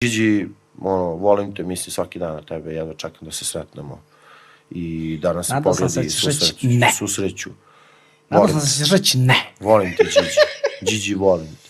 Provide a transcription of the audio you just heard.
Iđi, ono, volim te, mislim svaki dan na tebe, jedva čekam da se sretnemo. I danas se Nadal pogledi i susreću. Ne. susreću. Nadal sam da ćeš reći ne. Volim te, Điđi. Điđi, volim te.